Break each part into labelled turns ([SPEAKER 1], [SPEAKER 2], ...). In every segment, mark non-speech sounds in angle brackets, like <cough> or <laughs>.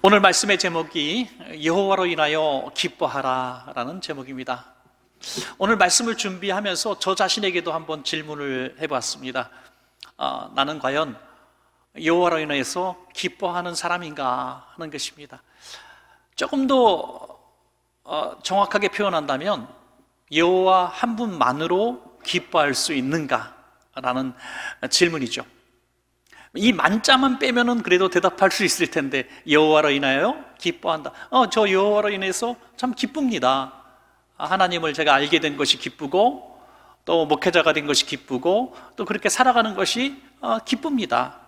[SPEAKER 1] 오늘 말씀의 제목이 여호와로 인하여 기뻐하라라는 제목입니다. 오늘 말씀을 준비하면서 저 자신에게도 한번 질문을 해봤습니다. 어, 아, 나는 과연 여호와로 인하여서 기뻐하는 사람인가 하는 것입니다. 조금 더 어, 정확하게 표현한다면 여호와 한 분만으로 기뻐할 수 있는가라는 질문이죠. 이 만자만 빼면은 그래도 대답할 수 있을 텐데 여호와로 인하여 기뻐한다. 어, 저 여호와로 인해서 참 기쁩니다. 하나님을 제가 알게 된 것이 기쁘고 또 목회자가 된 것이 기쁘고 또 그렇게 살아가는 것이 어, 기쁩니다.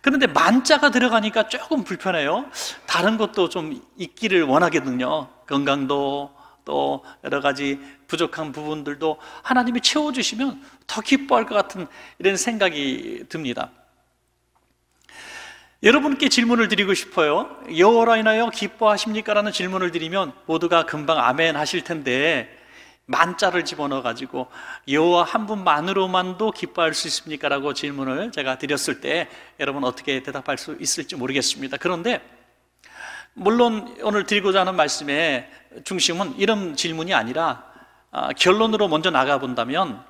[SPEAKER 1] 그런데 만자가 들어가니까 조금 불편해요. 다른 것도 좀 있기를 원하겠는요. 건강도 또 여러 가지 부족한 부분들도 하나님이 채워주시면 더 기뻐할 것 같은 이런 생각이 듭니다. 여러분께 질문을 드리고 싶어요. 여호라 인하여 기뻐하십니까? 라는 질문을 드리면 모두가 금방 아멘 하실 텐데 만자를 집어넣어 가지고 여호와 한 분만으로만도 기뻐할 수 있습니까? 라고 질문을 제가 드렸을 때 여러분 어떻게 대답할 수 있을지 모르겠습니다. 그런데 물론 오늘 드리고자 하는 말씀의 중심은 이런 질문이 아니라 아, 결론으로 먼저 나가 본다면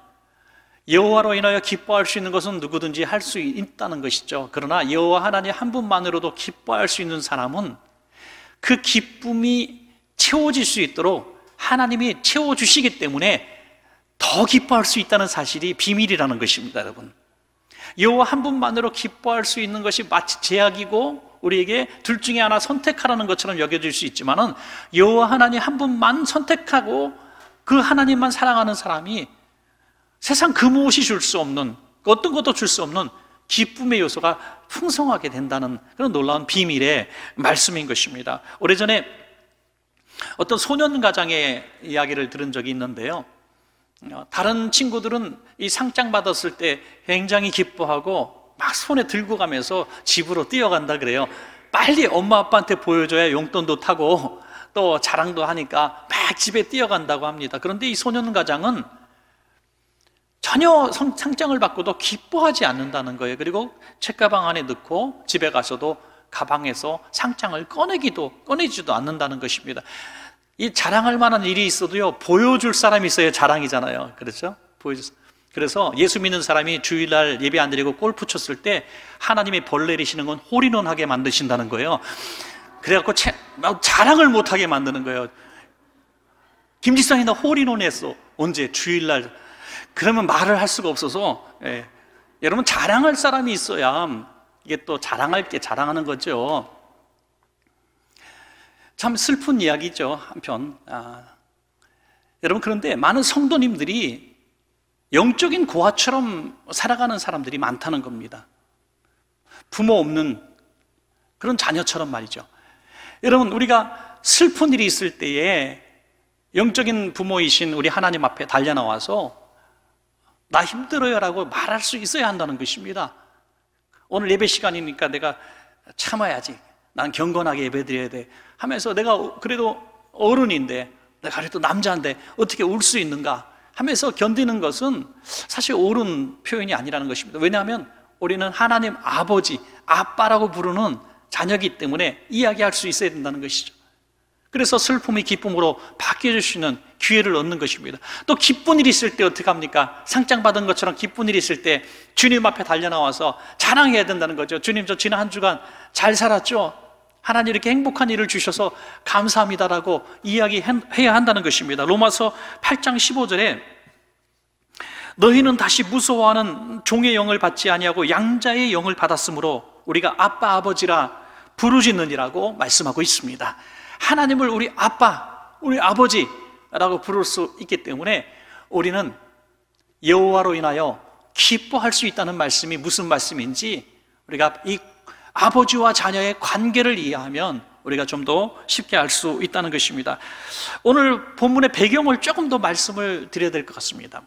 [SPEAKER 1] 여호와로 인하여 기뻐할 수 있는 것은 누구든지 할 수 있다는 것이죠. 그러나 여호와 하나님 한 분만으로도 기뻐할 수 있는 사람은 그 기쁨이 채워질 수 있도록 하나님이 채워주시기 때문에 더 기뻐할 수 있다는 사실이 비밀이라는 것입니다, 여러분. 여호와 한 분만으로 기뻐할 수 있는 것이 마치 제약이고 우리에게 둘 중에 하나 선택하라는 것처럼 여겨질 수 있지만은 여호와 하나님 한 분만 선택하고 그 하나님만 사랑하는 사람이 세상 그 무엇이 줄 수 없는 어떤 것도 줄 수 없는 기쁨의 요소가 풍성하게 된다는 그런 놀라운 비밀의 말씀인 것입니다. 오래전에 어떤 소년 가장의 이야기를 들은 적이 있는데요. 어, 다른 친구들은 이 상장 받았을 때 굉장히 기뻐하고 막 손에 들고 가면서 집으로 뛰어간다 그래요. 빨리 엄마 아빠한테 보여줘야 용돈도 타고 또 자랑도 하니까 막 집에 뛰어간다고 합니다. 그런데 이 소년 가장은 전혀 상장을 받고도 기뻐하지 않는다는 거예요. 그리고 책가방 안에 넣고 집에 가서도 가방에서 상장을 꺼내기도 꺼내지도 않는다는 것입니다. 이 자랑할 만한 일이 있어도요 보여줄 사람이 있어야 자랑이잖아요. 그렇죠? 보여줄. 그래서 예수 믿는 사람이 주일날 예배 안 드리고 골프 쳤을 때 하나님이 벌 내리시는 건 홀인원하게 만드신다는 거예요. 그래갖고 채, 자랑을 못하게 만드는 거예요. 김지사이나 홀인원 했어. 언제 주일날 그러면 말을 할 수가 없어서 예. 여러분 자랑할 사람이 있어야 이게 또 자랑할 게 자랑하는 거죠. 참 슬픈 이야기죠 한편. 아. 여러분 그런데 많은 성도님들이 영적인 고아처럼 살아가는 사람들이 많다는 겁니다. 부모 없는 그런 자녀처럼 말이죠. 여러분 우리가 슬픈 일이 있을 때에 영적인 부모이신 우리 하나님 앞에 달려 나와서 나 힘들어요 라고 말할 수 있어야 한다는 것입니다. 오늘 예배 시간이니까 내가 참아야지. 난 경건하게 예배 드려야 돼. 하면서 내가 그래도 어른인데, 내가 그래도 남자인데 어떻게 울 수 있는가 하면서 견디는 것은 사실 옳은 표현이 아니라는 것입니다. 왜냐하면 우리는 하나님 아버지, 아빠라고 부르는 자녀기 이 때문에 이야기할 수 있어야 된다는 것이죠. 그래서 슬픔이 기쁨으로 바뀌어수있는 기회를 얻는 것입니다. 또 기쁜 일이 있을 때 어떻게 합니까? 상장받은 것처럼 기쁜 일이 있을 때 주님 앞에 달려나와서 자랑해야 된다는 거죠. 주님, 저 지난 한 주간 잘 살았죠? 하나님 이렇게 행복한 일을 주셔서 감사합니다라고 이야기해야 한다는 것입니다. 로마서 8장 15절에 너희는 다시 무서워하는 종의 영을 받지 아니하고 양자의 영을 받았으므로 우리가 아빠 아버지라 부르짖느니라고 말씀하고 있습니다. 하나님을 우리 아빠, 우리 아버지라고 부를 수 있기 때문에 우리는 여호와로 인하여 기뻐할 수 있다는 말씀이 무슨 말씀인지 우리가 이 아버지와 자녀의 관계를 이해하면 우리가 좀 더 쉽게 알 수 있다는 것입니다. 오늘 본문의 배경을 조금 더 말씀을 드려야 될 것 같습니다.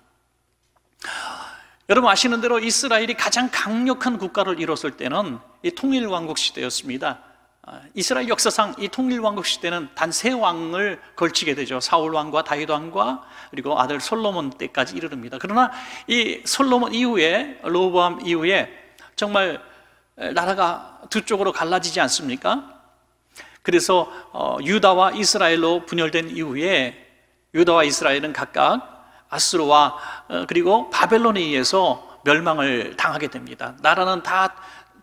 [SPEAKER 1] 여러분 아시는 대로 이스라엘이 가장 강력한 국가를 이뤘을 때는 통일왕국 시대였습니다. 아, 이스라엘 역사상 이 통일왕국 시대는 단 세 왕을 걸치게 되죠. 사울 왕과 다윗 왕과 그리고 아들 솔로몬 때까지 이르릅니다. 그러나 이 솔로몬 이후에 로보암 이후에 정말 나라가 두 쪽으로 갈라지지 않습니까? 그래서 어, 유다와 이스라엘로 분열된 이후에 유다와 이스라엘은 각각 아스로와 어, 그리고 바벨론에 의해서 멸망을 당하게 됩니다. 나라는 다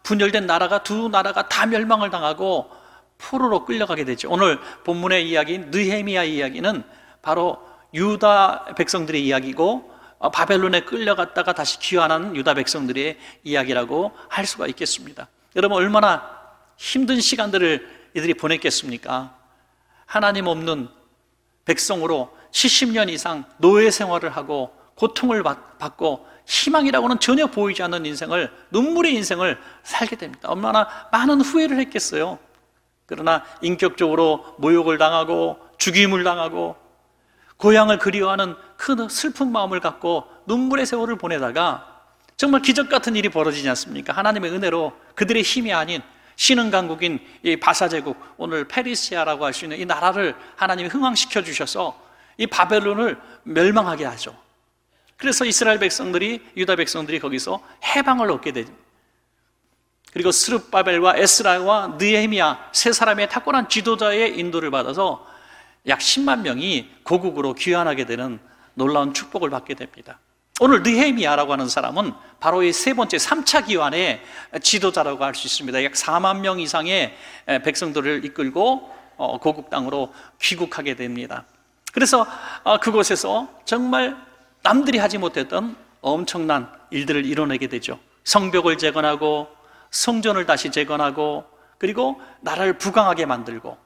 [SPEAKER 1] 분열된 나라가 두 나라가 다 멸망을 당하고 포로로 끌려가게 되죠. 오늘 본문의 이야기인 느헤미야 이야기는 바로 유다 백성들의 이야기고 어, 바벨론에 끌려갔다가 다시 귀환한 유다 백성들의 이야기라고 할 수가 있겠습니다. 여러분 얼마나 힘든 시간들을 이들이 보냈겠습니까? 하나님 없는 백성으로 70년 이상 노예 생활을 하고 고통을 받고 희망이라고는 전혀 보이지 않는 인생을 눈물의 인생을 살게 됩니다. 얼마나 많은 후회를 했겠어요. 그러나 인격적으로 모욕을 당하고 죽임을 당하고 고향을 그리워하는 큰 슬픈 마음을 갖고 눈물의 세월을 보내다가 정말 기적 같은 일이 벌어지지 않습니까? 하나님의 은혜로 그들의 힘이 아닌 신흥 강국인 이 바사 제국 오늘 페리시아라고 할 수 있는 이 나라를 하나님이 흥왕시켜 주셔서 이 바벨론을 멸망하게 하죠. 그래서 이스라엘 백성들이 유다 백성들이 거기서 해방을 얻게 되죠. 그리고 스룹바벨과 에스라와 느헤미야 세 사람의 탁월한 지도자의 인도를 받아서 약 10만 명이 고국으로 귀환하게 되는 놀라운 축복을 받게 됩니다. 오늘 느헤미야라고 하는 사람은 바로 이 세 번째 3차 기환의 지도자라고 할 수 있습니다. 약 4만 명 이상의 백성들을 이끌고 어, 고국 땅으로 귀국하게 됩니다. 그래서 어, 그곳에서 정말 남들이 하지 못했던 엄청난 일들을 이뤄내게 되죠. 성벽을 재건하고 성전을 다시 재건하고 그리고 나라를 부강하게 만들고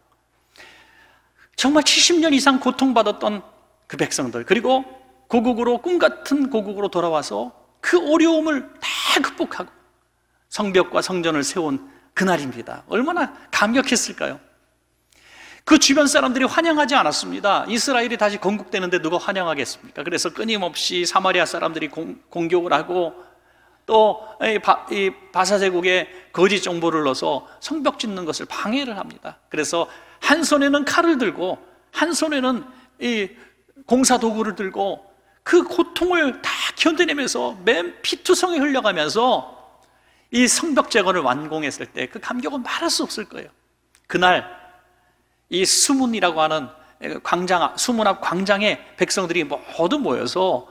[SPEAKER 1] 정말 70년 이상 고통받았던 그 백성들 그리고 고국으로 꿈 같은 고국으로 돌아와서 그 어려움을 다 극복하고 성벽과 성전을 세운 그날입니다. 얼마나 감격했을까요? 그 주변 사람들이 환영하지 않았습니다. 이스라엘이 다시 건국되는데 누가 환영하겠습니까? 그래서 끊임없이 사마리아 사람들이 공, 격을 하고 또 이 바사 제국에 거짓 정보를 넣어서 성벽 짓는 것을 방해를 합니다. 그래서 한 손에는 칼을 들고 한 손에는 이 공사 도구를 들고 그 고통을 다 견뎌내면서 맨 피투성이 흘려가면서 이 성벽 재건을 완공했을 때 그 감격은 말할 수 없을 거예요. 그날 이 수문이라고 하는 광장, 수문 앞 광장에 백성들이 모두 모여서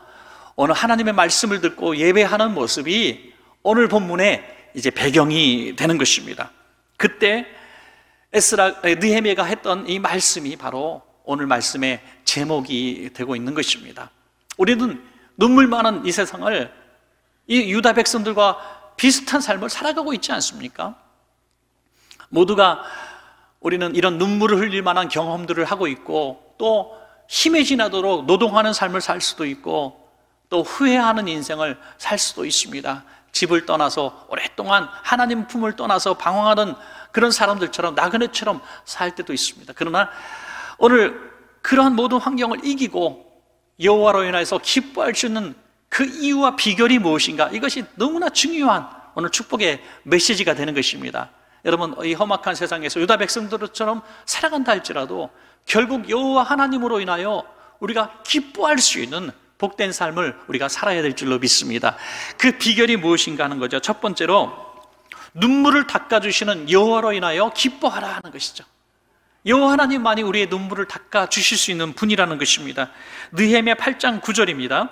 [SPEAKER 1] 어느 하나님의 말씀을 듣고 예배하는 모습이 오늘 본문에 이제 배경이 되는 것입니다. 그때 에스라 느헤미야가 했던 이 말씀이 바로 오늘 말씀의 제목이 되고 있는 것입니다. 우리는 눈물 많은 이 세상을 이 유다 백성들과 비슷한 삶을 살아가고 있지 않습니까? 모두가 우리는 이런 눈물을 흘릴 만한 경험들을 하고 있고 또 힘이 지나도록 노동하는 삶을 살 수도 있고 또 후회하는 인생을 살 수도 있습니다. 집을 떠나서 오랫동안 하나님 품을 떠나서 방황하는 그런 사람들처럼 나그네처럼 살 때도 있습니다. 그러나 오늘 그러한 모든 환경을 이기고 여호와로 인하여서 기뻐할 수 있는 그 이유와 비결이 무엇인가? 이것이 너무나 중요한 오늘 축복의 메시지가 되는 것입니다. 여러분 이 험악한 세상에서 유다 백성들처럼 살아간다 할지라도 결국 여호와 하나님으로 인하여 우리가 기뻐할 수 있는 복된 삶을 우리가 살아야 될 줄로 믿습니다. 그 비결이 무엇인가 하는 거죠. 첫 번째로 눈물을 닦아 주시는 여호와로 인하여 기뻐하라 하는 것이죠. 여호와 하나님만이 우리의 눈물을 닦아 주실 수 있는 분이라는 것입니다. 느헤미야 8장 9절입니다.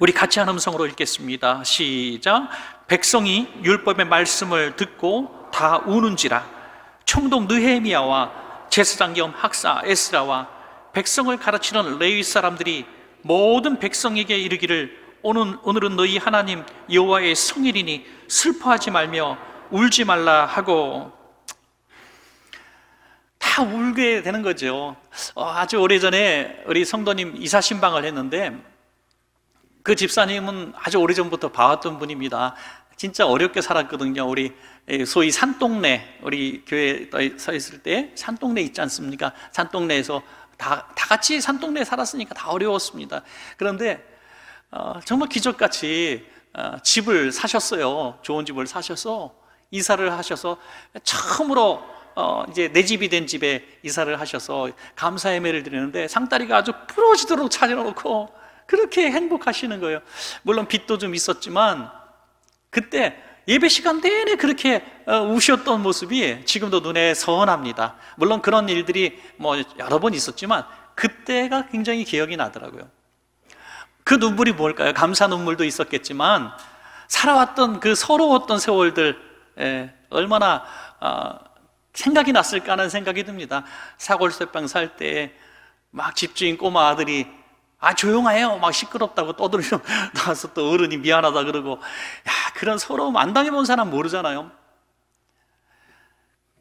[SPEAKER 1] 우리 같이 한 음성으로 읽겠습니다. 시작. 백성이 율법의 말씀을 듣고 다 우는지라 총독 느헤미야와 제사장 겸 학사 에스라와 백성을 가르치는 레위 사람들이 모든 백성에게 이르기를 오늘, 오늘은 너희 하나님 여호와의 성일이니 슬퍼하지 말며 울지 말라 하고 다 울게 되는 거죠 어, 아주 오래전에 우리 성도님 이사신방을 했는데 그 집사님은 아주 오래전부터 봐왔던 분입니다 진짜 어렵게 살았거든요 우리 예, 소위 산동네 우리 교회에 서 있을 때 산동네 있지 않습니까? 산동네에서 다, 다 같이 산동네에 살았으니까 다 어려웠습니다. 그런데 어, 정말 기적같이 어, 집을 사셨어요. 좋은 집을 사셔서 이사를 하셔서 처음으로 어, 이제 내 집이 된 집에 이사를 하셔서 감사 의매를 드리는데 상다리가 아주 부러지도록 차려놓고 그렇게 행복하시는 거예요. 물론 빚도 좀 있었지만 그때 예배 시간 내내 그렇게 어, 우셨던 모습이 지금도 눈에 선합니다. 물론 그런 일들이 뭐 여러 번 있었지만 그때가 굉장히 기억이 나더라고요. 그 눈물이 뭘까요? 감사 눈물도 있었겠지만 살아왔던 그 서러웠던 세월들 예, 얼마나 아, 생각이 났을까 하는 생각이 듭니다. 사골쇠빵 살 때 막 집주인 꼬마 아들이 아, 조용해요. 막 시끄럽다고 떠들면 <laughs> 나와서 또 어른이 미안하다 그러고. 야, 그런 서러움 안 당해본 사람 모르잖아요.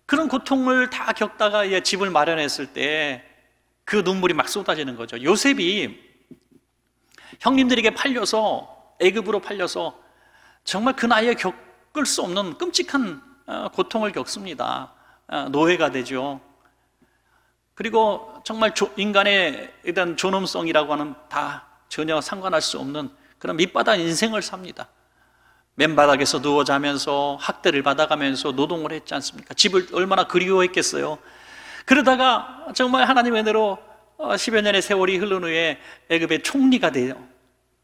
[SPEAKER 1] 그런 고통을 다 겪다가 예, 집을 마련했을 때 그 눈물이 막 쏟아지는 거죠. 요셉이 형님들에게 팔려서 애급으로 팔려서 정말 그 나이에 겪을 수 없는 끔찍한 어, 고통을 겪습니다. 어, 노예가 되죠. 그리고 정말 인간에 대한 존엄성이라고 하는 다 전혀 상관할 수 없는 그런 밑바닥 인생을 삽니다. 맨바닥에서 누워 자면서 학대를 받아가면서 노동을 했지 않습니까? 집을 얼마나 그리워했겠어요. 그러다가 정말 하나님의 은혜로 10여 어, 년의 세월이 흐른 후에 애굽의 총리가 돼요.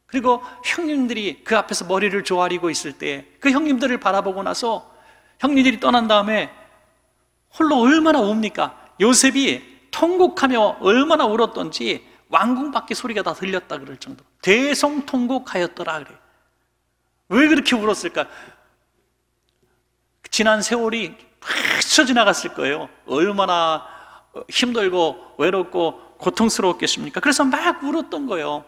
[SPEAKER 1] 그리고 형님들이 그 앞에서 머리를 조아리고 있을 때 그 형님들을 바라보고 나서 형님들이 떠난 다음에 홀로 얼마나 웁니까? 요셉이 통곡하며 얼마나 울었던지 왕궁밖에 소리가 다 들렸다 그럴 정도 로 대성통곡하였더라 그래 왜 그렇게 울었을까? 지난 세월이 스쳐 지나갔을 거예요 얼마나 힘들고 외롭고 고통스러웠겠습니까? 그래서 막 울었던 거예요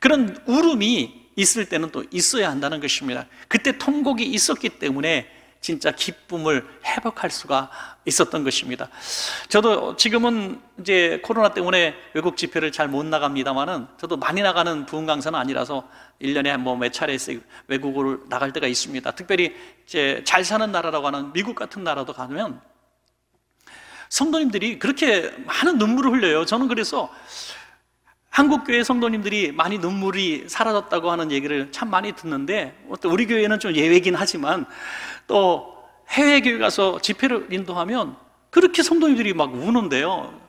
[SPEAKER 1] 그런 울음이 있을 때는 또 있어야 한다는 것입니다 그때 통곡이 있었기 때문에 진짜 기쁨을 회복할 수가 있었던 것입니다. 저도 지금은 이제 코로나 때문에 외국 집회를 잘 못 나갑니다만은 저도 많이 나가는 부흥 강사는 아니라서 1년에 뭐 몇 차례씩 외국을 나갈 때가 있습니다. 특별히 이제 잘 사는 나라라고 하는 미국 같은 나라도 가면 성도님들이 그렇게 많은 눈물을 흘려요. 저는 그래서 한국교회 성도님들이 많이 눈물이 사라졌다고 하는 얘기를 참 많이 듣는데, 우리 교회는 좀 예외긴 하지만, 또 해외교회 가서 집회를 인도하면 그렇게 성도님들이 막 우는데요.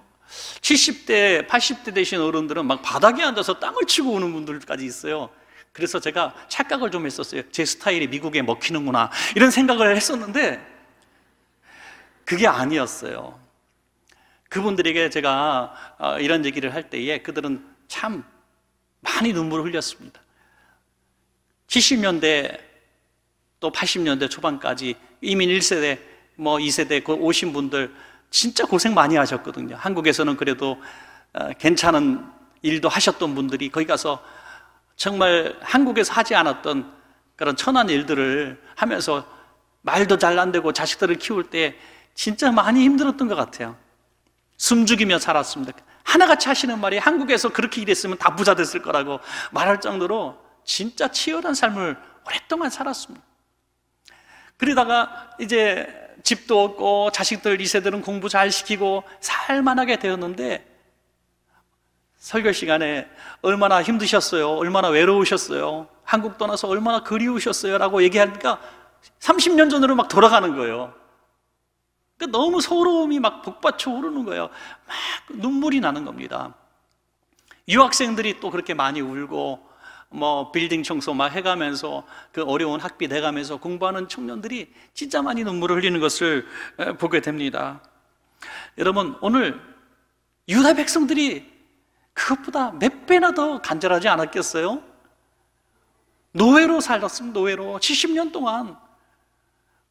[SPEAKER 1] 70대, 80대 되신 어른들은 막 바닥에 앉아서 땅을 치고 우는 분들까지 있어요. 그래서 제가 착각을 좀 했었어요. 제 스타일이 미국에 먹히는구나. 이런 생각을 했었는데, 그게 아니었어요. 그분들에게 제가 어, 이런 얘기를 할 때에 그들은 참 많이 눈물을 흘렸습니다. 70년대 또 80년대 초반까지 이민 1세대 뭐 2세대 오신 분들 진짜 고생 많이 하셨거든요. 한국에서는 그래도 어, 괜찮은 일도 하셨던 분들이 거기 가서 정말 한국에서 하지 않았던 그런 천한 일들을 하면서 말도 잘 안 되고 자식들을 키울 때 진짜 많이 힘들었던 것 같아요. 숨죽이며 살았습니다. 하나같이 하시는 말이 한국에서 그렇게 일했으면 다 부자 됐을 거라고 말할 정도로 진짜 치열한 삶을 오랫동안 살았습니다. 그러다가 이제 집도 없고 자식들 이세들은 공부 잘 시키고 살만하게 되었는데 설교 시간에 얼마나 힘드셨어요? 얼마나 외로우셨어요? 한국 떠나서 얼마나 그리우셨어요? 라고 얘기하니까 30년 전으로 막 돌아가는 거예요. 그러니까 너무 서러움이 막 복받쳐 오르는 거예요. 막 눈물이 나는 겁니다. 유학생들이 또 그렇게 많이 울고 뭐 빌딩 청소 막 해가면서 그 어려운 학비 내가면서 공부하는 청년들이 진짜 많이 눈물을 흘리는 것을 보게 됩니다. 여러분 오늘 유다 백성들이 그것보다 몇 배나 더 간절하지 않았겠어요? 노예로 살았음 노예로 70년 동안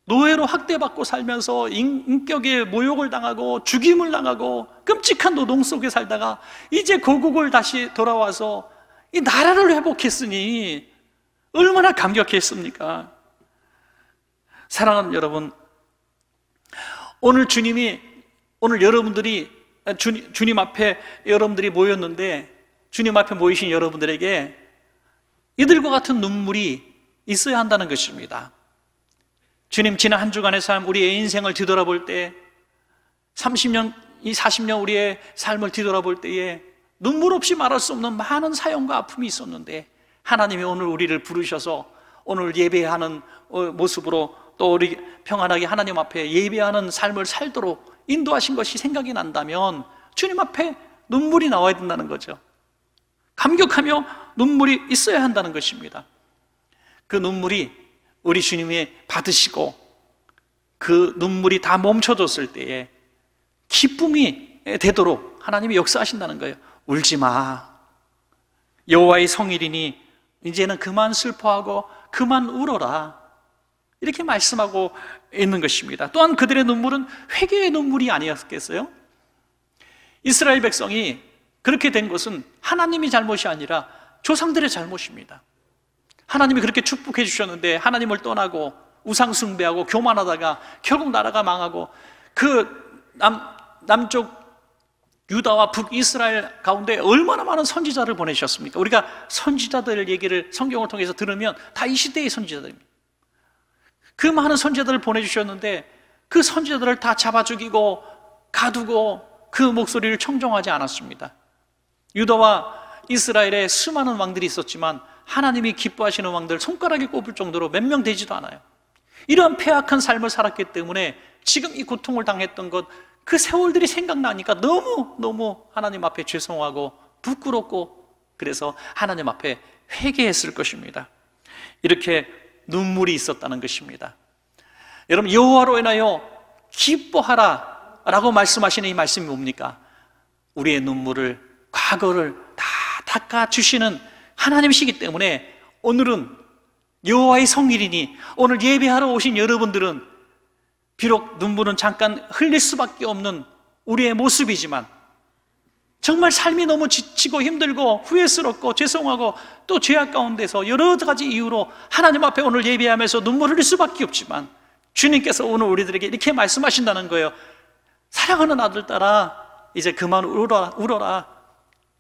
[SPEAKER 1] 노예로 학대받고 살면서 인격의 모욕을 당하고 죽임을 당하고 끔찍한 노동 속에 살다가 이제 고국을 다시 돌아와서 이 나라를 회복했으니 얼마나 감격했습니까? 사랑하는 여러분, 오늘 주님이, 오늘 여러분들이, 주, 주님 앞에 여러분들이 모였는데 주님 앞에 모이신 여러분들에게 이들과 같은 눈물이 있어야 한다는 것입니다. 주님, 지난 한 주간의 삶, 우리의 인생을 뒤돌아볼 때, 30년, 이 40년 우리의 삶을 뒤돌아볼 때에 눈물 없이 말할 수 없는 많은 사연과 아픔이 있었는데, 하나님이 오늘 우리를 부르셔서 오늘 예배하는 어, 모습으로 또 우리 평안하게 하나님 앞에 예배하는 삶을 살도록 인도하신 것이 생각이 난다면 주님 앞에 눈물이 나와야 된다는 거죠. 감격하며 눈물이 있어야 한다는 것입니다. 그 눈물이 우리 주님이 받으시고 그 눈물이 다 멈춰졌을 때에 기쁨이 되도록 하나님이 역사하신다는 거예요. 울지 마. 여호와의 성일이니 이제는 그만 슬퍼하고 그만 울어라. 이렇게 말씀하고 있는 것입니다. 또한 그들의 눈물은 회개의 눈물이 아니었겠어요? 이스라엘 백성이 그렇게 된 것은 하나님이 잘못이 아니라 조상들의 잘못입니다. 하나님이 그렇게 축복해 주셨는데 하나님을 떠나고 우상숭배하고 교만하다가 결국 나라가 망하고 그 남, 남쪽 유다와 북이스라엘 가운데 얼마나 많은 선지자를 보내셨습니까? 우리가 선지자들 얘기를 성경을 통해서 들으면 다 이 시대의 선지자들입니다. 그 많은 선지자들을 보내주셨는데 그 선지자들을 다 잡아 죽이고 가두고 그 목소리를 청정하지 않았습니다. 유다와 이스라엘의 수많은 왕들이 있었지만 하나님이 기뻐하시는 왕들 손가락에 꼽을 정도로 몇 명 되지도 않아요. 이런 폐악한 삶을 살았기 때문에 지금 이 고통을 당했던 것, 그 세월들이 생각나니까 너무너무 하나님 앞에 죄송하고 부끄럽고 그래서 하나님 앞에 회개했을 것입니다. 이렇게 눈물이 있었다는 것입니다. 여러분 여호와로 인하여 기뻐하라라고 말씀하시는 이 말씀이 뭡니까? 우리의 눈물을 과거를 다 닦아 주시는 하나님시기 이 때문에 오늘은 여호와의 성일이니 오늘 예배하러 오신 여러분들은 비록 눈물은 잠깐 흘릴 수밖에 없는 우리의 모습이지만 정말 삶이 너무 지치고 힘들고 후회스럽고 죄송하고 또 죄악 가운데서 여러 가지 이유로 하나님 앞에 오늘 예배하면서 눈물 을 흘릴 수밖에 없지만 주님께서 오늘 우리들에게 이렇게 말씀하신다는 거예요. 사랑하는 아들따라 이제 그만 울어라, 울어라.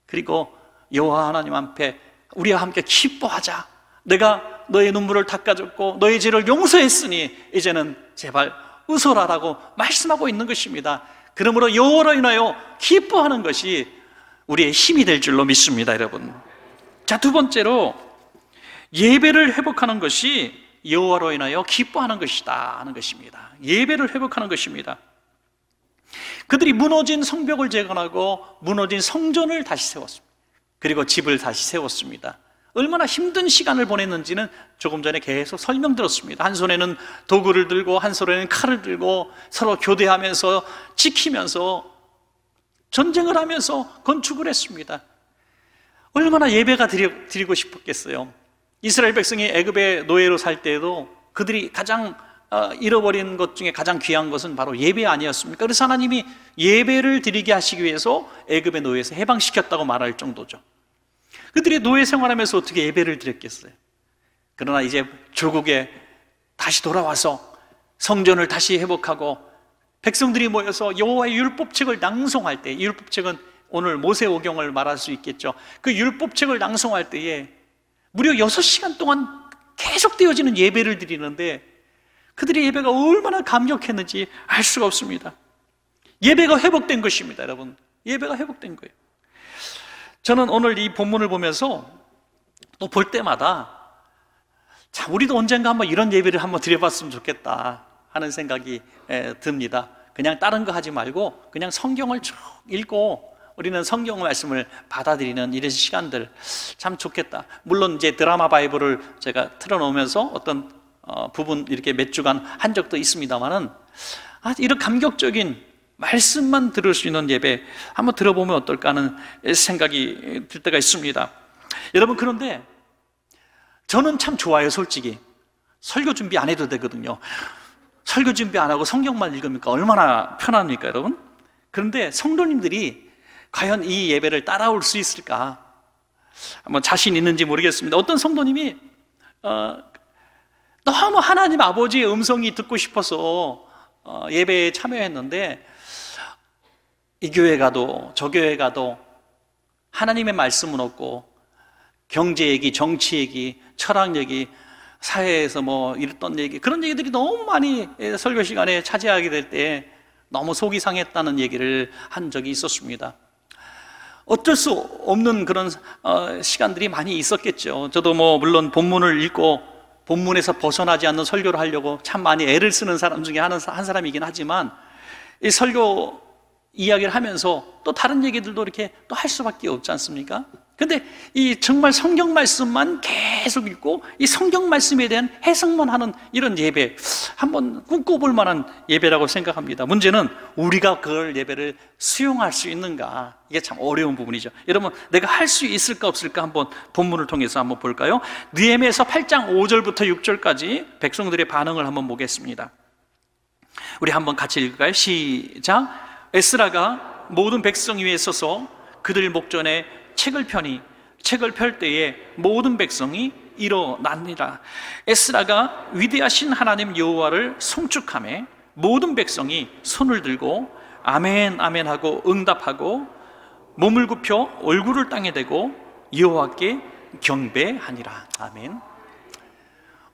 [SPEAKER 1] 그리고 여호와 하나님 앞에 우리와 함께 기뻐하자. 내가 너의 눈물을 닦아줬고 너의 죄를 용서했으니 이제는 제발 웃어라라고 말씀하고 있는 것입니다. 그러므로 여호와로 인하여 기뻐하는 것이 우리의 힘이 될 줄로 믿습니다, 여러분. 자, 두 번째로 예배를 회복하는 것이 여호와로 인하여 기뻐하는 것이다 하는 것입니다. 예배를 회복하는 것입니다. 그들이 무너진 성벽을 재건하고 무너진 성전을 다시 세웠습니다. 그리고 집을 다시 세웠습니다. 얼마나 힘든 시간을 보냈는지는 조금 전에 계속 설명드렸습니다. 한 손에는 도구를 들고 한 손에는 칼을 들고 서로 교대하면서 지키면서 전쟁을 하면서 건축을 했습니다. 얼마나 예배가 드리고 싶었겠어요. 이스라엘 백성이 애굽의 노예로 살 때에도 그들이 가장 어, 잃어버린 것 중에 가장 귀한 것은 바로 예배 아니었습니까? 그래서 하나님이 예배를 드리게 하시기 위해서 애굽의 노예에서 해방시켰다고 말할 정도죠. 그들이 노예 생활하면서 어떻게 예배를 드렸겠어요? 그러나 이제 조국에 다시 돌아와서 성전을 다시 회복하고 백성들이 모여서 여호와의 율법책을 낭송할 때 율법책은 오늘 모세오경을 말할 수 있겠죠. 그 율법책을 낭송할 때에 무려 6시간 동안 계속되어지는 예배를 드리는데 그들의 예배가 얼마나 감격했는지 알 수가 없습니다. 예배가 회복된 것입니다, 여러분. 예배가 회복된 거예요. 저는 오늘 이 본문을 보면서 또 볼 때마다 자, 우리도 언젠가 한번 이런 예배를 한번 드려봤으면 좋겠다 하는 생각이 듭니다. 그냥 다른 거 하지 말고 그냥 성경을 쭉 읽고 우리는 성경 말씀을 받아들이는 이런 시간들 참 좋겠다. 물론 이제 드라마 바이브를 제가 틀어놓으면서 어떤 어, 부분 이렇게 몇 주간 한 적도 있습니다만은 아, 이런 감격적인 말씀만 들을 수 있는 예배 한번 들어보면 어떨까 하는 생각이 들 때가 있습니다. 여러분 그런데 저는 참 좋아요, 솔직히. 설교 준비 안 해도 되거든요. 설교 준비 안 하고 성경만 읽으니까 얼마나 편합니까, 여러분? 그런데 성도님들이 과연 이 예배를 따라올 수 있을까? 한번 자신 있는지 모르겠습니다. 어떤 성도님이 어, 너무 하나님 아버지의 음성이 듣고 싶어서 어, 예배에 참여했는데 이 교회 가도 저 교회 가도 하나님의 말씀은 없고 경제 얘기, 정치 얘기, 철학 얘기, 사회에서 뭐 이랬던 얘기 그런 얘기들이 너무 많이 설교 시간에 차지하게 될 때 너무 속이 상했다는 얘기를 한 적이 있었습니다. 어쩔 수 없는 그런 어, 시간들이 많이 있었겠죠. 저도 뭐 물론 본문을 읽고 본문에서 벗어나지 않는 설교를 하려고 참 많이 애를 쓰는 사람 중에 한 사람이긴 하지만 이 설교 이야기를 하면서 또 다른 얘기들도 이렇게 또 할 수밖에 없지 않습니까? 근데 이 정말 성경 말씀만 계속 읽고 이 성경 말씀에 대한 해석만 하는 이런 예배 한번 꿈꿔볼 만한 예배라고 생각합니다. 문제는 우리가 그걸 예배를 수용할 수 있는가 이게 참 어려운 부분이죠. 여러분 내가 할 수 있을까 없을까 한번 본문을 통해서 한번 볼까요? 느헤미에서 8장 5절부터 6절까지 백성들의 반응을 한번 보겠습니다. 우리 한번 같이 읽을까요? 시작. 에스라가 모든 백성 위에 서서 그들 목전에 책을 펴니 책을 펼 때에 모든 백성이 일어납니다. 에스라가 위대하신 하나님 여호와를 송축함에 모든 백성이 손을 들고 아멘 아멘 하고 응답하고 몸을 굽혀 얼굴을 땅에 대고 여호와께 경배하니라. 아멘.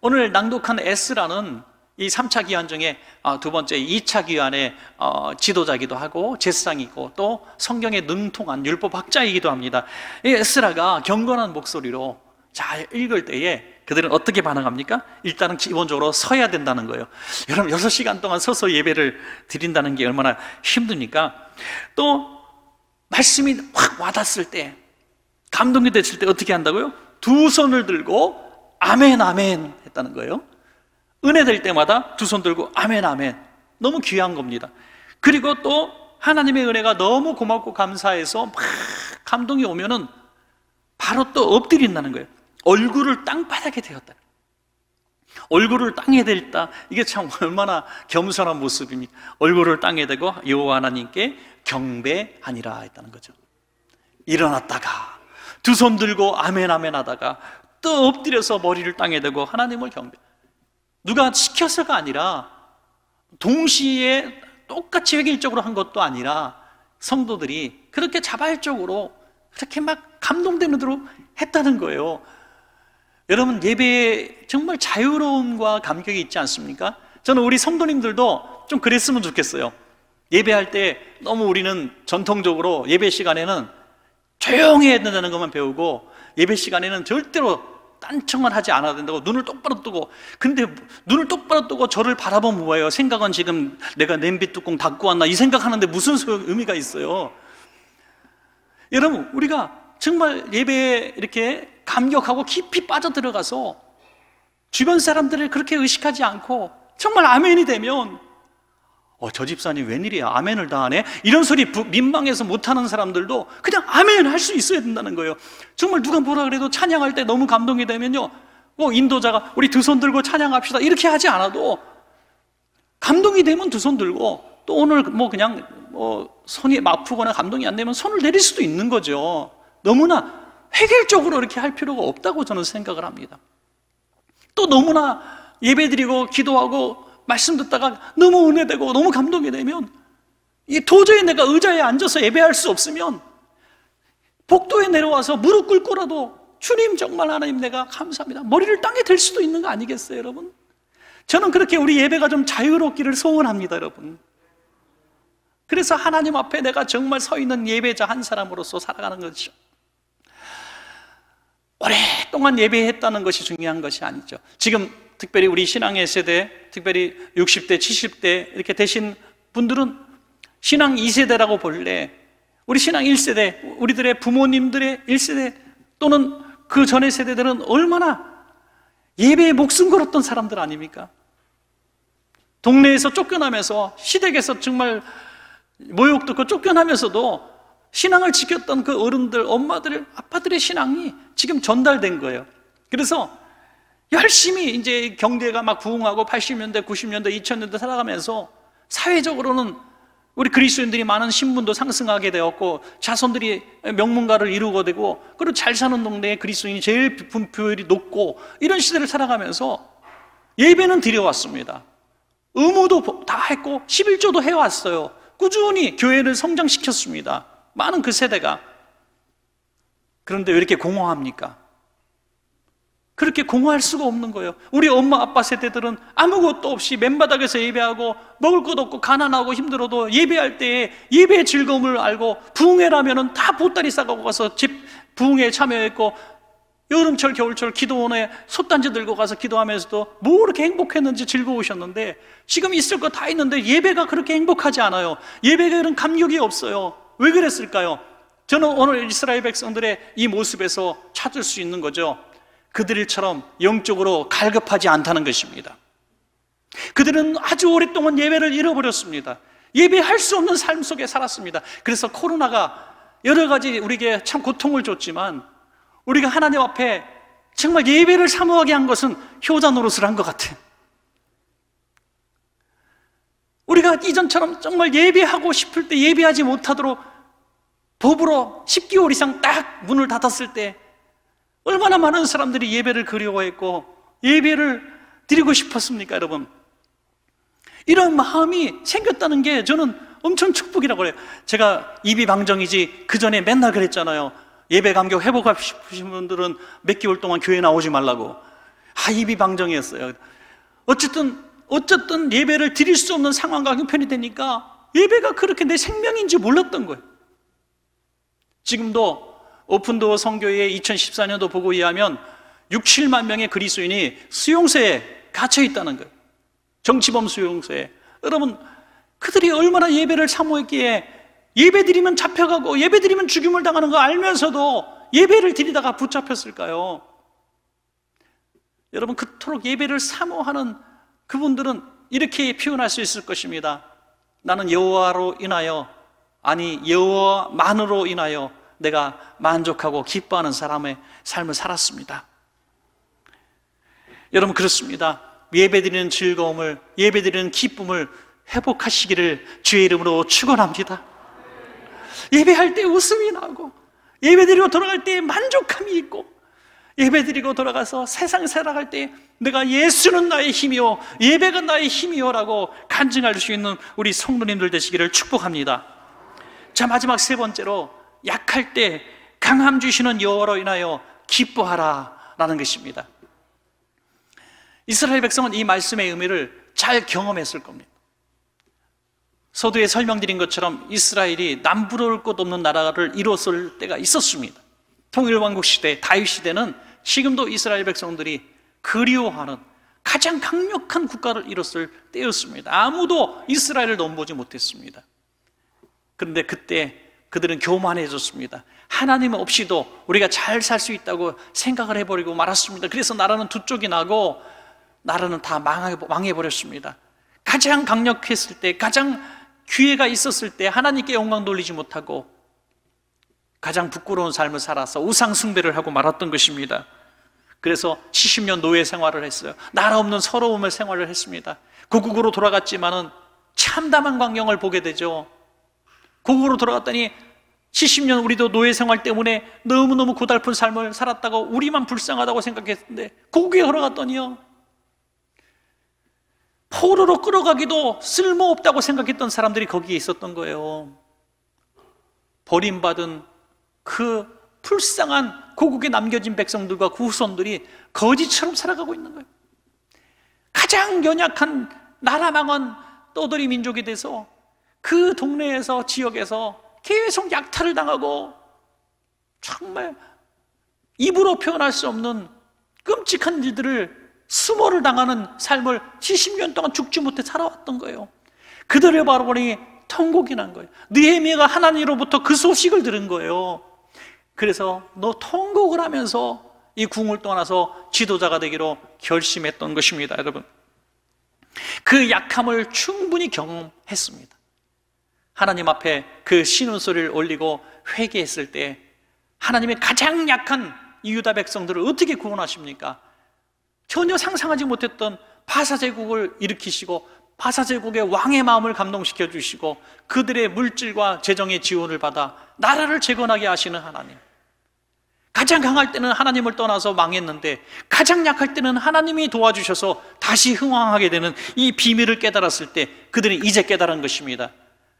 [SPEAKER 1] 오늘 낭독한 에스라는 이 3차 기한 중에 어, 두 번째 2차 기한의 어, 지도자기도 이 하고 제사장이고 또 성경에 능통한 율법학자이기도 합니다. 이 에스라가 경건한 목소리로 잘 읽을 때에 그들은 어떻게 반응합니까? 일단은 기본적으로 서야 된다는 거예요. 여러분 6시간 동안 서서 예배를 드린다는 게 얼마나 힘듭니까? 또 말씀이 확 와닿았을 때 감동이 됐을 때 어떻게 한다고요? 두 손을 들고 아멘 아멘 했다는 거예요. 은혜 될 때마다 두 손 들고 아멘 아멘 너무 귀한 겁니다. 그리고 또 하나님의 은혜가 너무 고맙고 감사해서 막 감동이 오면은 바로 또 엎드린다는 거예요. 얼굴을 땅바닥에 대었다. 얼굴을 땅에 댈다. 이게 참 얼마나 겸손한 모습입니까? 얼굴을 땅에 대고 여호와 하나님께 경배하니라 했다는 거죠. 일어났다가 두 손 들고 아멘 아멘 하다가 또 엎드려서 머리를 땅에 대고 하나님을 경배. 누가 시켜서가 아니라 동시에 똑같이 획일적으로 한 것도 아니라 성도들이 그렇게 자발적으로 그렇게 막 감동되는 대로 했다는 거예요. 여러분 예배에 정말 자유로움과 감격이 있지 않습니까? 저는 우리 성도님들도 좀 그랬으면 좋겠어요. 예배할 때 너무 우리는 전통적으로 예배 시간에는 조용 해야 된다는 것만 배우고 예배 시간에는 절대로 딴청을 하지 않아야 된다고 눈을 똑바로 뜨고 근데 눈을 똑바로 뜨고 저를 바라보면 뭐예요? 생각은 지금 내가 냄비 뚜껑 닫고 왔나 이 생각하는데 무슨 소용 의미가 있어요? 여러분 우리가 정말 예배에 이렇게 감격하고 깊이 빠져 들어가서 주변 사람들을 그렇게 의식하지 않고 정말 아멘이 되면 어, 저 집사님 웬일이야? 아멘을 다 하네? 이런 소리 부, 민망해서 못하는 사람들도 그냥 아멘 할 수 있어야 된다는 거예요. 정말 누가 뭐라 그래도 찬양할 때 너무 감동이 되면요. 뭐 인도자가 우리 두 손 들고 찬양합시다. 이렇게 하지 않아도 감동이 되면 두 손 들고 또 오늘 뭐 그냥 뭐 손이 아프거나 감동이 안 되면 손을 내릴 수도 있는 거죠. 너무나 해결적으로 이렇게 할 필요가 없다고 저는 생각을 합니다. 또 너무나 예배드리고 기도하고 말씀 듣다가 너무 은혜되고 너무 감동이 되면 도저히 내가 의자에 앉아서 예배할 수 없으면 복도에 내려와서 무릎 꿇고라도 주님 정말 하나님 내가 감사합니다. 머리를 땅에 댈 수도 있는 거 아니겠어요, 여러분? 저는 그렇게 우리 예배가 좀 자유롭기를 소원합니다, 여러분. 그래서 하나님 앞에 내가 정말 서 있는 예배자 한 사람으로서 살아가는 것이죠. 오랫동안 예배했다는 것이 중요한 것이 아니죠. 지금 특별히 우리 신앙의 세대, 특별히 60대, 70대 이렇게 되신 분들은 신앙 2세대라고 볼래. 우리 신앙 1세대, 우리들의 부모님들의 1세대 또는 그 전의 세대들은 얼마나 예배에 목숨 걸었던 사람들 아닙니까? 동네에서 쫓겨나면서 시댁에서 정말 모욕 듣고 그 쫓겨나면서도 신앙을 지켰던 그 어른들, 엄마들, 아빠들의 신앙이 지금 전달된 거예요. 그래서 열심히 이제 경제가 막 부흥하고 80년대, 90년대, 2000년대 살아가면서 사회적으로는 우리 그리스도인들이 많은 신분도 상승하게 되었고 자손들이 명문가를 이루고 되고 그리고 잘 사는 동네에 그리스도인이 제일 분표율이 높고 이런 시대를 살아가면서 예배는 드려왔습니다. 의무도 다 했고 11조도 해왔어요. 꾸준히 교회를 성장시켰습니다. 많은 그 세대가 그런데 왜 이렇게 공허합니까? 그렇게 공허할 수가 없는 거예요. 우리 엄마 아빠 세대들은 아무것도 없이 맨바닥에서 예배하고 먹을 것 없고 가난하고 힘들어도 예배할 때 예배의 즐거움을 알고 부흥회라면다 보따리 싸가고 가서 집 부흥회에 참여했고 여름철 겨울철 기도원에 솥단지 들고 가서 기도하면서도 뭐 그렇게 행복했는지 즐거우셨는데 지금 있을 거 다 있는데 예배가 그렇게 행복하지 않아요. 예배가 그런 감격이 없어요. 왜 그랬을까요? 저는 오늘 이스라엘 백성들의 이 모습에서 찾을 수 있는 거죠. 그들처럼 영적으로 갈급하지 않다는 것입니다. 그들은 아주 오랫동안 예배를 잃어버렸습니다. 예배할 수 없는 삶 속에 살았습니다. 그래서 코로나가 여러 가지 우리에게 참 고통을 줬지만 우리가 하나님 앞에 정말 예배를 사모하게 한 것은 효자 노릇을 한 것 같아요. 우리가 이전처럼 정말 예배하고 싶을 때 예배하지 못하도록 법으로 10개월 이상 딱 문을 닫았을 때 얼마나 많은 사람들이 예배를 그리워했고 예배를 드리고 싶었습니까, 여러분? 이런 마음이 생겼다는 게 저는 엄청 축복이라고 그래요. 제가 입이 방정이지 그 전에 맨날 그랬잖아요. 예배 감격 회복하고 싶으신 분들은 몇 개월 동안 교회 나오지 말라고. 아, 입이 방정이었어요. 어쨌든, 어쨌든 예배를 드릴 수 없는 상황과 형편이 되니까 예배가 그렇게 내 생명인지 몰랐던 거예요. 지금도 오픈도어 성교회의 2014년도 보고이해하면 6, 7만 명의 그리스인이 수용소에 갇혀 있다는 것. 정치범 수용소에. 여러분, 그들이 얼마나 예배를 사모했기에 예배 드리면 잡혀가고 예배 드리면 죽임을 당하는 거 알면서도 예배를 드리다가 붙잡혔을까요? 여러분, 그토록 예배를 사모하는 그분들은 이렇게 표현할 수 있을 것입니다. 나는 여호와로 인하여 아니 여호와만으로 인하여 내가 만족하고 기뻐하는 사람의 삶을 살았습니다. 여러분 그렇습니다. 예배드리는 즐거움을 예배드리는 기쁨을 회복하시기를 주의 이름으로 축원합니다. 예배할 때 웃음이 나고 예배드리고 돌아갈 때 만족함이 있고 예배드리고 돌아가서 세상 살아갈 때 내가 예수는 나의 힘이요 예배가 나의 힘이요라고 간증할 수 있는 우리 성도님들 되시기를 축복합니다. 자 마지막 세 번째로 약할 때 강함 주시는 여호와로 인하여 기뻐하라 라는 것입니다 이스라엘 백성은 이 말씀의 의미를 잘 경험했을 겁니다 서두에 설명드린 것처럼 이스라엘이 남부러울 곳 없는 나라를 이뤘을 때가 있었습니다 통일왕국 시대, 다윗 시대는 지금도 이스라엘 백성들이 그리워하는 가장 강력한 국가를 이뤘을 때였습니다 아무도 이스라엘을 넘보지 못했습니다 그런데 그때 그들은 교만해졌습니다. 하나님 없이도 우리가 잘 살 수 있다고 생각을 해버리고 말았습니다. 그래서 나라는 두 쪽이 나고 나라는 다 망해버렸습니다. 가장 강력했을 때, 가장 기회가 있었을 때 하나님께 영광 돌리지 못하고 가장 부끄러운 삶을 살아서 우상숭배를 하고 말았던 것입니다. 그래서 70년 노예 생활을 했어요. 나라 없는 서러움을 생활을 했습니다. 고국으로 돌아갔지만은 참담한 광경을 보게 되죠. 고국으로 돌아갔더니 70년 우리도 노예 생활 때문에 너무너무 고달픈 삶을 살았다고 우리만 불쌍하다고 생각했는데 고국에 돌아갔더니요. 포로로 끌어가기도 쓸모없다고 생각했던 사람들이 거기에 있었던 거예요. 버림받은 그 불쌍한 고국에 남겨진 백성들과 그 후손들이 거지처럼 살아가고 있는 거예요. 가장 연약한 나라 망언 떠돌이 민족이 돼서 그 동네에서 지역에서 계속 약탈을 당하고 정말 입으로 표현할 수 없는 끔찍한 일들을 수모를 당하는 삶을 70년 동안 죽지 못해 살아왔던 거예요. 그들을 바라보니 통곡이 난 거예요. 느헤미야가 하나님으로부터 그 소식을 들은 거예요. 그래서 너 통곡을 하면서 이 궁을 떠나서 지도자가 되기로 결심했던 것입니다, 여러분. 그 약함을 충분히 경험했습니다. 하나님 앞에 그 신음소리를 올리고 회개했을 때 하나님의 가장 약한 이 유다 백성들을 어떻게 구원하십니까? 전혀 상상하지 못했던 파사제국을 일으키시고 파사제국의 왕의 마음을 감동시켜 주시고 그들의 물질과 재정의 지원을 받아 나라를 재건하게 하시는 하나님. 가장 강할 때는 하나님을 떠나서 망했는데 가장 약할 때는 하나님이 도와주셔서 다시 흥왕하게 되는 이 비밀을 깨달았을 때 그들이 이제 깨달은 것입니다.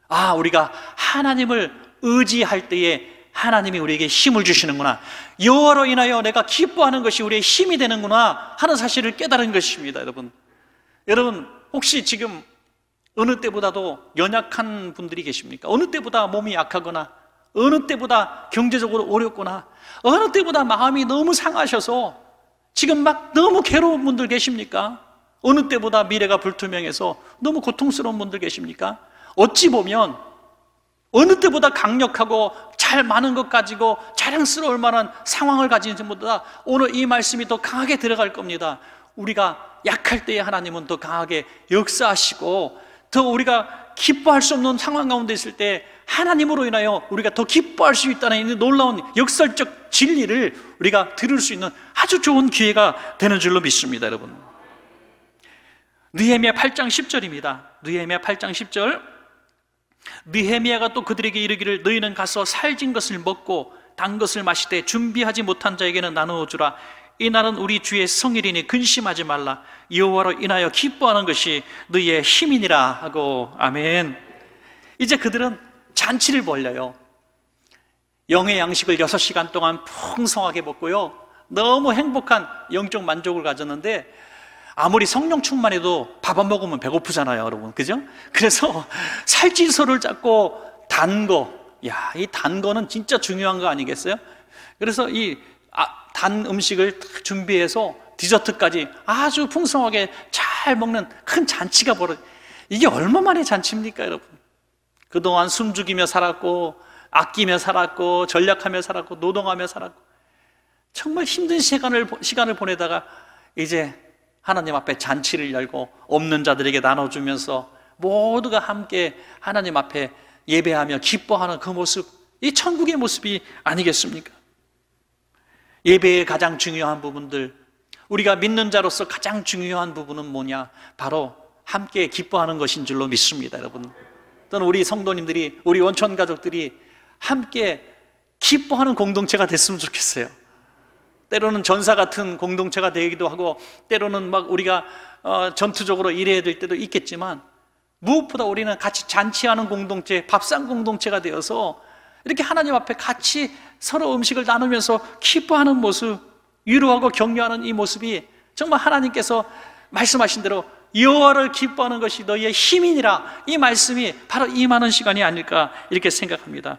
[SPEAKER 1] 아, 우리가 하나님을 의지할 때에 하나님이 우리에게 힘을 주시는구나. 여호와로 인하여 내가 기뻐하는 것이 우리의 힘이 되는구나 하는 사실을 깨달은 것입니다, 여러분. 여러분, 혹시 지금 어느 때보다도 연약한 분들이 계십니까? 어느 때보다 몸이 약하거나 어느 때보다 경제적으로 어렵거나 어느 때보다 마음이 너무 상하셔서 지금 막 너무 괴로운 분들 계십니까? 어느 때보다 미래가 불투명해서 너무 고통스러운 분들 계십니까? 어찌 보면 어느 때보다 강력하고 잘 많은 것 가지고 자랑스러울 만한 상황을 가진 것보다 오늘 이 말씀이 더 강하게 들어갈 겁니다. 우리가 약할 때에 하나님은 더 강하게 역사하시고 더 우리가 기뻐할 수 없는 상황 가운데 있을 때 하나님으로 인하여 우리가 더 기뻐할 수 있다는 놀라운 역설적 진리를 우리가 들을 수 있는 아주 좋은 기회가 되는 줄로 믿습니다, 여러분. 느헤미야 8장 10절입니다. 느헤미야 8장 10절. 느헤미야가 또 그들에게 이르기를 너희는 가서 살진 것을 먹고 단 것을 마시되 준비하지 못한 자에게는 나누어 주라 이 날은 우리 주의 성일이니 근심하지 말라 여호와로 인하여 기뻐하는 것이 너희의 힘이니라 하고 아멘 이제 그들은 잔치를 벌려요 영의 양식을 6시간 동안 풍성하게 먹고요 너무 행복한 영적 만족을 가졌는데 아무리 성령 충만해도 밥 안 먹으면 배고프잖아요, 여러분. 그죠? 그래서 <laughs> 살찐소를 잡고 단 거. 야, 이 단 거는 진짜 중요한 거 아니겠어요? 그래서 이단 아, 음식을 준비해서 디저트까지 아주 풍성하게 잘 먹는 큰 잔치가 벌어. 이게 얼마만의 잔치입니까, 여러분? 그동안 숨죽이며 살았고 아끼며 살았고 전략하며 살았고 노동하며 살았고 정말 힘든 시간을 시간을 보내다가 이제 하나님 앞에 잔치를 열고 없는 자들에게 나눠주면서 모두가 함께 하나님 앞에 예배하며 기뻐하는 그 모습, 이 천국의 모습이 아니겠습니까? 예배의 가장 중요한 부분들, 우리가 믿는 자로서 가장 중요한 부분은 뭐냐? 바로 함께 기뻐하는 것인 줄로 믿습니다, 여러분. 또는 우리 성도님들이, 우리 원천 가족들이 함께 기뻐하는 공동체가 됐으면 좋겠어요. 때로는 전사 같은 공동체가 되기도 하고 때로는 막 우리가 어, 전투적으로 일해야 될 때도 있겠지만 무엇보다 우리는 같이 잔치하는 공동체, 밥상 공동체가 되어서 이렇게 하나님 앞에 같이 서로 음식을 나누면서 기뻐하는 모습, 위로하고 격려하는 이 모습이 정말 하나님께서 말씀하신 대로 여호와를 기뻐하는 것이 너희의 힘이니라 이 말씀이 바로 임하는 시간이 아닐까 이렇게 생각합니다.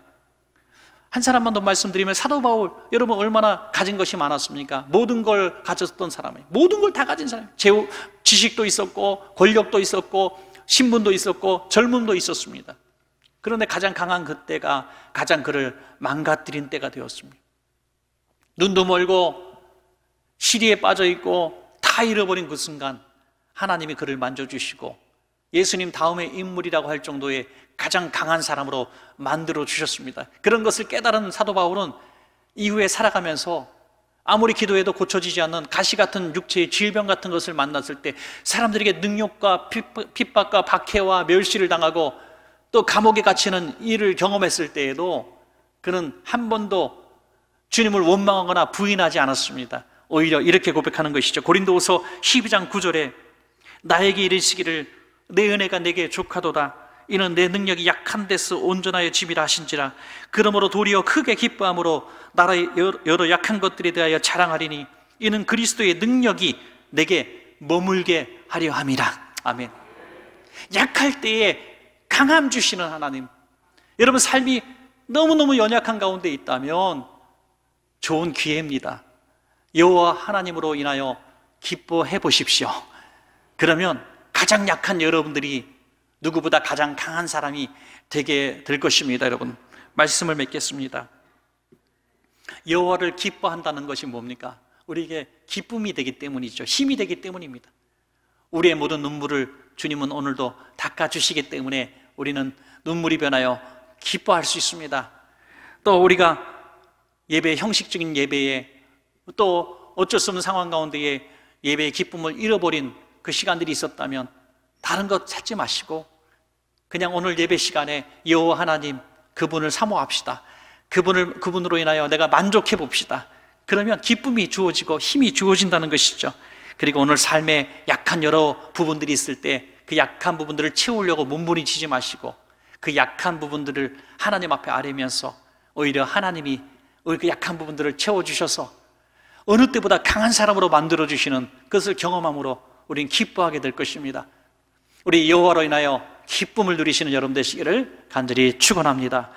[SPEAKER 1] 한 사람만 더 말씀드리면 사도 바울 여러분 얼마나 가진 것이 많았습니까? 모든 걸 가졌던 사람이 모든 걸 다 가진 사람 재우, 지식도 있었고 권력도 있었고 신분도 있었고 젊음도 있었습니다 그런데 가장 강한 그때가 가장 그를 망가뜨린 때가 되었습니다 눈도 멀고 시리에 빠져있고 다 잃어버린 그 순간 하나님이 그를 만져주시고 예수님 다음의 인물이라고 할 정도의 가장 강한 사람으로 만들어 주셨습니다. 그런 것을 깨달은 사도 바울은 이후에 살아가면서 아무리 기도해도 고쳐지지 않는 가시 같은 육체의 질병 같은 것을 만났을 때 사람들에게 능욕과 핍박과 박해와 멸시를 당하고 또 감옥에 갇히는 일을 경험했을 때에도 그는 한 번도 주님을 원망하거나 부인하지 않았습니다. 오히려 이렇게 고백하는 것이죠. 고린도후서 12장 9절에 나에게 이르시기를 내 은혜가 내게 족하도다. 이는 내 능력이 약한 데서 온전하여 집이라 하신지라. 그러므로 도리어 크게 기뻐함으로 나라의 여러 약한 것들에 대하여 자랑하리니 이는 그리스도의 능력이 내게 머물게 하려 함이라. 아멘. 약할 때에 강함 주시는 하나님. 여러분 삶이 너무너무 연약한 가운데 있다면 좋은 기회입니다. 여호와 하나님으로 인하여 기뻐해 보십시오. 그러면 가장 약한 여러분들이 누구보다 가장 강한 사람이 되게 될 것입니다, 여러분. 말씀을 맺겠습니다. 여호와를 기뻐한다는 것이 뭡니까? 우리에게 기쁨이 되기 때문이죠. 힘이 되기 때문입니다. 우리의 모든 눈물을 주님은 오늘도 닦아 주시기 때문에 우리는 눈물이 변하여 기뻐할 수 있습니다. 또 우리가 예배 형식적인 예배에 또 어쩔 수 없는 상황 가운데에 예배의 기쁨을 잃어버린 그 시간들이 있었다면 다른 것 찾지 마시고 그냥 오늘 예배 시간에 여호와 하나님 그분을 사모합시다. 그분을 그분으로 인하여 내가 만족해 봅시다. 그러면 기쁨이 주어지고 힘이 주어진다는 것이죠. 그리고 오늘 삶에 약한 여러 부분들이 있을 때 그 약한 부분들을 채우려고 문부이치지 마시고 그 약한 부분들을 하나님 앞에 아뢰면서 오히려 하나님이 그 약한 부분들을 채워주셔서 어느 때보다 강한 사람으로 만들어주시는 그것을 경험함으로 우린 기뻐하게 될 것입니다. 우리 여호와로 인하여 기쁨을 누리시는 여러분 되시기를 간절히 축원합니다.